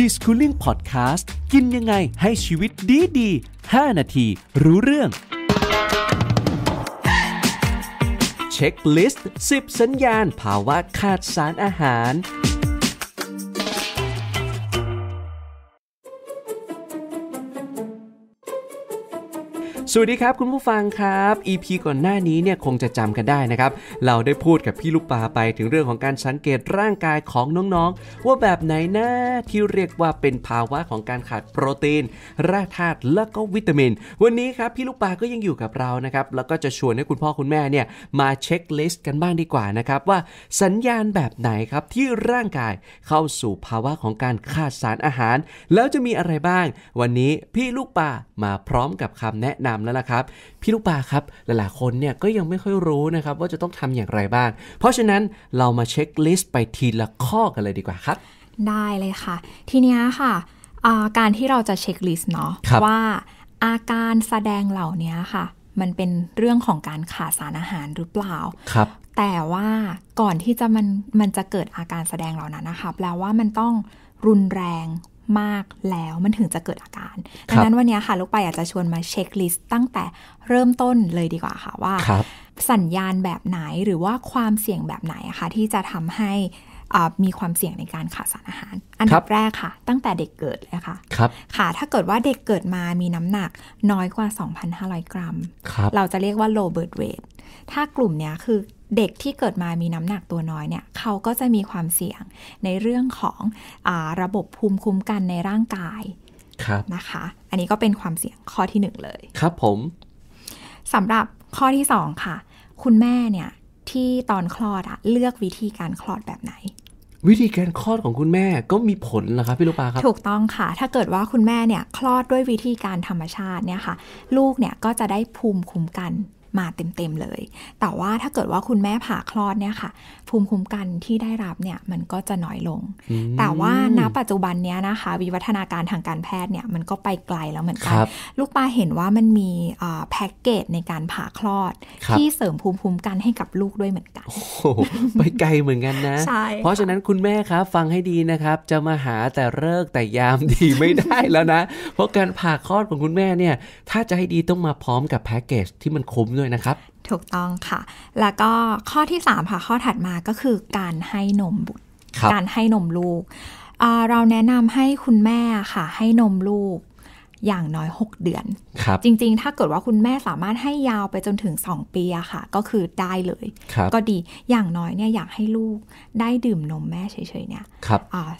ดีสคูลิ่งพอดแคสต์กินยังไงให้ชีวิตดีดี5นาทีรู้เรื่อง เช็คลิสต์ 10 สัญญาณภาวะขาดสารอาหารสวัสดีครับคุณผู้ฟังครับ EP ก่อนหน้านี้เนี่ยคงจะจำกันได้นะครับเราได้พูดกับพี่ลูกปลาไปถึงเรื่องของการสังเกตร่างกายของน้องๆ ว่าแบบไหนนะที่เรียกว่าเป็นภาวะของการขาดโปรตีนแร่ธาตุและก็วิตามินวันนี้ครับพี่ลูกปลาก็ยังอยู่กับเรานะครับแล้วก็จะชวนให้คุณพ่อคุณแม่เนี่ยมาเช็คลิสต์กันบ้างดีกว่านะครับว่าสัญญาณแบบไหนครับที่ร่างกายเข้าสู่ภาวะของการขาดสารอาหาร แล้วจะมีอะไรบ้าง วันนี้พี่ลูกปลามาพร้อมกับคำแนะนำแล้วล่ะครับพี่ลูกปลาครับหลายๆคนเนี่ยก็ยังไม่ค่อยรู้นะครับว่าจะต้องทำอย่างไรบ้าง เพราะฉะนั้นเรามาเช็คลิสต์ไปทีละข้อกันเลยดีกว่าครับ ได้เลยค่ะ ทีนี้ค่ะการที่เราจะเช็คลิสต์เนาะว่าอาการแสดงเหล่านี้ค่ะมันเป็นเรื่องของการขาดสารอาหารหรือเปล่าครับแต่ว่าก่อนที่จะมันมันจะเกิดอาการแสดงเหล่านั้นนะคะแปลว่ามันต้องรุนแรงมากแล้วมันถึงจะเกิดอาการ ดังนั้นวันนี้ค่ะลูกไปอยากจะชวนมาเช็คลิสต์ตั้งแต่เริ่มต้นเลยดีกว่าค่ะว่าสัญญาณแบบไหนหรือว่าความเสี่ยงแบบไหนคะที่จะทำให้มีความเสี่ยงในการขาดสารอาหาร อันดับแรกค่ะ ตั้งแต่เด็กเกิดเลยค่ะครับค่ะ ถ้าเกิดว่าเด็กเกิดมามีน้ำหนัก น้อยกว่า 2,500 กรัมรเราจะเรียกว่า low birth weight ถ้ากลุ่มนี้คือเด็กที่เกิดมามีน้ำหนักตัวน้อยเนี่ยเขาก็จะมีความเสี่ยงในเรื่องของอระบบภูมิคุ้มกันในร่างกายนะคะ อันนี้ก็เป็นความเสี่ยงข้อที่หนึ่งเลยครับผมสำหรับข้อที่สองค่ะคุณแม่เนี่ยที่ตอนคลอดอะเลือกวิธีการคลอดแบบไหน วิธีการคลอดของคุณแม่ก็มีผลเหรอครับพี่ลูกปลาครับถูกต้องค่ะ ถ้าเกิดว่าคุณแม่เนี่ยคลอดด้วยวิธีการธรรมชาติเนี่ยค่ะ ลูกเนี่ยก็จะได้ภูมิคุ้มกันมาเต็มๆ เลย แต่ว่าถ้าเกิดว่าคุณแม่ผ่าคลอดเนี่ยค่ะ ภูมิคุ้มกันที่ได้รับเนี่ยมันก็จะน้อยลง แต่ว่าณ ปัจจุบันเนี้ยนะคะ วิวัฒนาการทางการแพทย์เนี่ยมันก็ไปไกลแล้วเหมือนกัน ลูกปลาเห็นว่ามันมีแพ็กเกจในการผ่าคลอดที่เสริมภูมิคุ้มกันให้กับลูกด้วยเหมือนกันไปไกลเหมือนกันนะ เพราะฉะนั้นคุณแม่ครับฟังให้ดีนะครับจะมาหาแต่เลิกแต่ยามดีไม่ได้แล้วนะ เพราะการผ่าคลอดของคุณแม่เนี่ยถ้าจะให้ดีต้องมาพร้อมกับแพ็กเกจที่มันคุ้มด้วยด้วยนะครับถูกต้องค่ะ แล้วก็ข้อที่3ค่ะข้อถัดมาก็คือการให้นมบุตร การให้นมลูกเราแนะนำให้คุณแม่ค่ะให้นมลูกอย่างน้อย 6 เดือนรจริงๆ ถ้าเกิดว่าคุณแม่สามารถให้ยาวไปจนถึง2ปีอะค่ะก็คือได้เลย ก็ดี อย่างน้อยเนี่ยอยากให้ลูกได้ดื่มนมแม่เฉยๆเนี่ย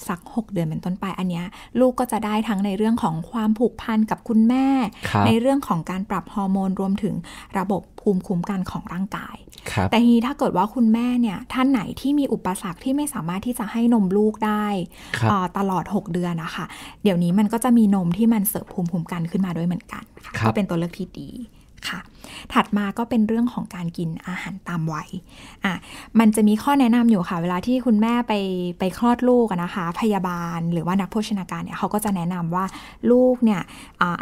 สัก 6 เดือนเป็นต้นไปอันเนี้ยลูกก็จะได้ทั้งในเรื่องของความผูกพันกับคุณแม่ ในเรื่องของการปรับฮอร์โมนรวมถึงระบบภูมิคุ้มกันของร่างกาย แต่ทีนี้ถ้าเกิดว่าคุณแม่เนี่ยท่านไหนที่มีอุปสรรคที่ไม่สามารถที่จะให้นมลูกได้ตลอด 6 เดือนนะคะ เดี๋ยวนี้มันก็จะมีนมที่มันเสริมภูมิ คุ้มกันขึ้นมาด้วยเหมือนกัน ก็เป็นตัวเลือกที่ดีค่ะถัดมาก็เป็นเรื่องของการกินอาหารตามวัย อ่ะ มันจะมีข้อแนะนำอยู่ค่ะเวลาที่คุณแม่ไปไปคลอดลูกนะคะ พยาบาลหรือว่านักโภชนาการเนี่ยเขาก็จะแนะนำว่าลูกเนี่ย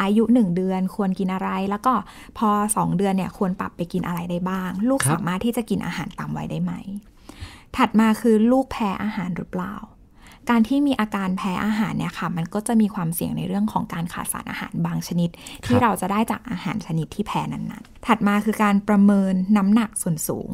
อายุ 1 เดือนควรกินอะไรแล้วก็พอ 2 เดือนเนี่ยควรปรับไปกินอะไรได้บ้าง ลูกสามารถที่จะกินอาหารตามวัยได้ไหม ถัดมาคือลูกแพ้อาหารหรือเปล่าการที่มีอาการแพ้อาหารเนี่ยค่ะ มันก็จะมีความเสี่ยงในเรื่องของการขาดสารอาหารบางชนิด ที่เราจะได้จากอาหารชนิดที่แพ้นั้นๆถัดมาคือการประเมินน้ำหนักส่วนสูง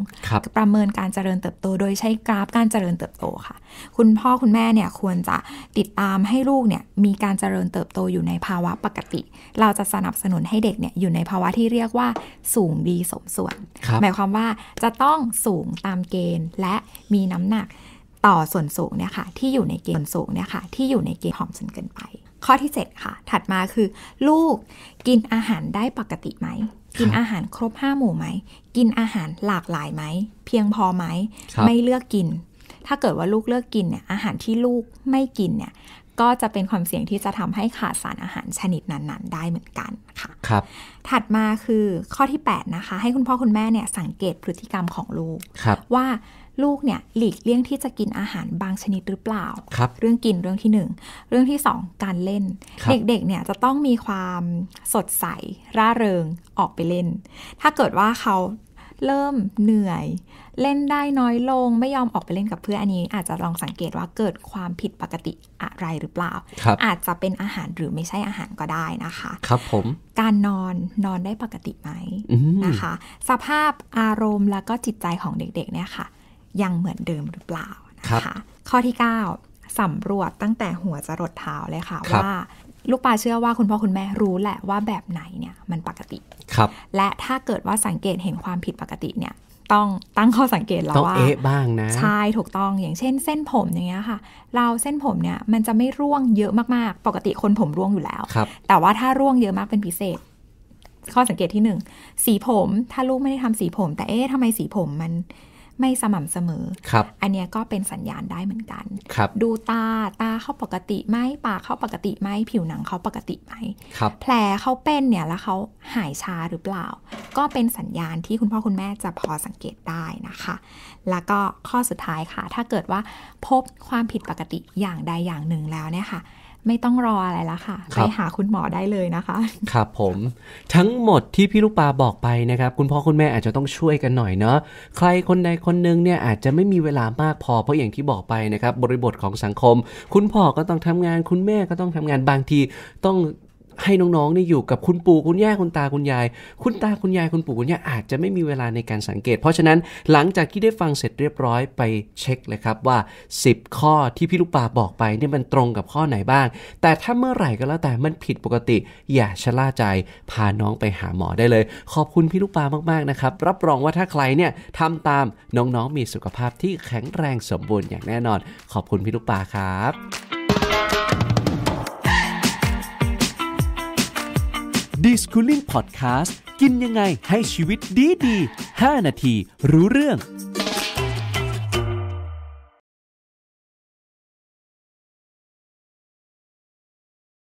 ประเมินการเจริญเติบโตโดยใช้กราฟการเจริญเติบโตค่ะ คุณพ่อคุณแม่เนี่ยควรจะติดตามให้ลูกเนี่ยมีการเจริญเติบโตอยู่ในภาวะปกติ เราจะสนับสนุนให้เด็กเนี่ยอยู่ในภาวะที่เรียกว่าสูงดีสมส่วน หมายความว่าจะต้องสูงตามเกณฑ์และมีน้ำหนักต่อส่วนสูงเนี่ยค่ะที่อยู่ในเกณฑ์สูงเนี่ยค่ะที่อยู่ในเกณฑ์หอมจนเกินไป ข้อที่7ค่ะ ถัดมาคือลูกกินอาหารได้ปกติไหม กินอาหารครบห้าหมู่ไหม กินอาหารหลากหลายไหม เพียงพอไหม ไม่เลือกกิน ถ้าเกิดว่าลูกเลือกกินเนี่ยอาหารที่ลูกไม่กินเนี่ยก็จะเป็นความเสี่ยงที่จะทำให้ขาดสารอาหารชนิดนั้นๆ ได้เหมือนกันค่ะครับถัดมาคือข้อที่8นะคะให้คุณพ่อคุณแม่เนี่ยสังเกตพฤติกรรมของลูกว่าลูกเนี่ยหลีกเลี่ยงที่จะกินอาหารบางชนิดหรือเปล่าครับเรื่องกินเรื่องที่ 1 เรื่องที่ 2 การเล่น เด็กๆเนี่ยจะต้องมีความสดใสร่าเริงออกไปเล่น ถ้าเกิดว่าเขาเริ่มเหนื่อย เล่นได้น้อยลงไม่ยอมออกไปเล่นกับเพื่อนอันนี้อาจจะลองสังเกตว่าเกิดความผิดปกติอะไรหรือเปล่า อาจจะเป็นอาหารหรือไม่ใช่อาหารก็ได้นะคะ ครับผมการนอนนอนได้ปกติไหมนะคะ สภาพอารมณ์แล้วก็จิตใจของเด็กๆเนี่ยค่ะยังเหมือนเดิมหรือเปล่านะคะข้อที่ 9สำรวจตั้งแต่หัวจรดเท้าเลยค่ะ ว่าลูกปลาเชื่อว่าคุณพ่อคุณแม่รู้แหละว่าแบบไหนเนี่ย มันปกติครับ และถ้าเกิดว่าสังเกตเห็นความผิดปกติเนี่ย ต้องตั้งข้อสังเกตแล้วว่าเอ๊ะบ้างนะ ใช่ถูกต้องอย่างเช่นเส้นผมอย่างเงี้ยค่ะ เราเส้นผมเนี่ย มันจะไม่ร่วงเยอะมากๆปกติคนผมร่วงอยู่แล้วแต่ว่าถ้าร่วงเยอะมากเป็นพิเศษ ข้อสังเกตที่หนึ่งสีผม ถ้าลูกไม่ได้ทำสีผม แต่เอ๊ะทำไมสีผมมันไม่สม่ำเสมอครับ อันนี้ก็เป็นสัญญาณได้เหมือนกันครับดูตา ตาเขาปกติไหมปากเขาปกติไหม ผิวหนังเขาปกติไหมครับแผลเขาเป็นเนี่ยแล้วเขาหายชาหรือเปล่า ก็เป็นสัญญาณที่คุณพ่อคุณแม่จะพอสังเกตได้นะคะ แล้วก็ข้อสุดท้ายค่ะ ถ้าเกิดว่าพบความผิดปกติอย่างใดอย่างหนึ่งแล้วเนี่ยค่ะไม่ต้องรออะไรละค่ะไปหาคุณหมอได้เลยนะคะ ครับผม ทั้งหมดที่พี่ลูกปลาบอกไปนะครับ คุณพ่อคุณแม่อาจจะต้องช่วยกันหน่อยเนาะใครคนใดคนหนึ่งเนี่ยอาจจะไม่มีเวลามากพอ เพราะอย่างที่บอกไปนะครับบริบทของสังคม คุณพ่อก็ต้องทำงานคุณแม่ก็ต้องทำงานบางทีต้องให้น้องๆนี่อยู่กับคุณปู่คุณย่าคุณตาคุณยาย คุณตาคุณยายคุณปู่คุณย่าอาจจะไม่มีเวลาในการสังเกต เพราะฉะนั้นหลังจากที่ได้ฟังเสร็จเรียบร้อยไปเช็คเลยครับว่า 10 ข้อที่พี่ลูกปลาบอกไปเนี่ยมันตรงกับข้อไหนบ้าง แต่ถ้าเมื่อไหร่ก็แล้วแต่มันผิดปกติ อย่าชะล่าใจ พาน้องไปหาหมอได้เลย ขอบคุณพี่ลูกปลามากๆนะครับ รับรองว่าถ้าใครเนี่ยทำตามน้องๆมีสุขภาพที่แข็งแรงสมบูรณ์อย่างแน่นอน ขอบคุณพี่ลูกปลาครับดิสคูลิ่งพอดแคสต์กินยังไงให้ชีวิตดีดี5นาทีรู้เรื่อง